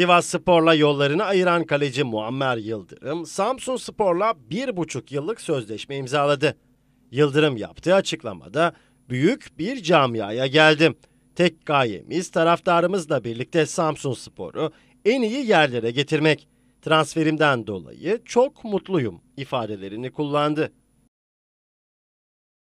Sivas Spor'la yollarını ayıran kaleci Muammer Yıldırım, Samsun Spor'la bir buçuk yıllık sözleşme imzaladı. Yıldırım yaptığı açıklamada büyük bir camiaya geldim. Tek gayemiz taraftarımızla birlikte Samsun Spor'u en iyi yerlere getirmek. Transferimden dolayı çok mutluyum ifadelerini kullandı.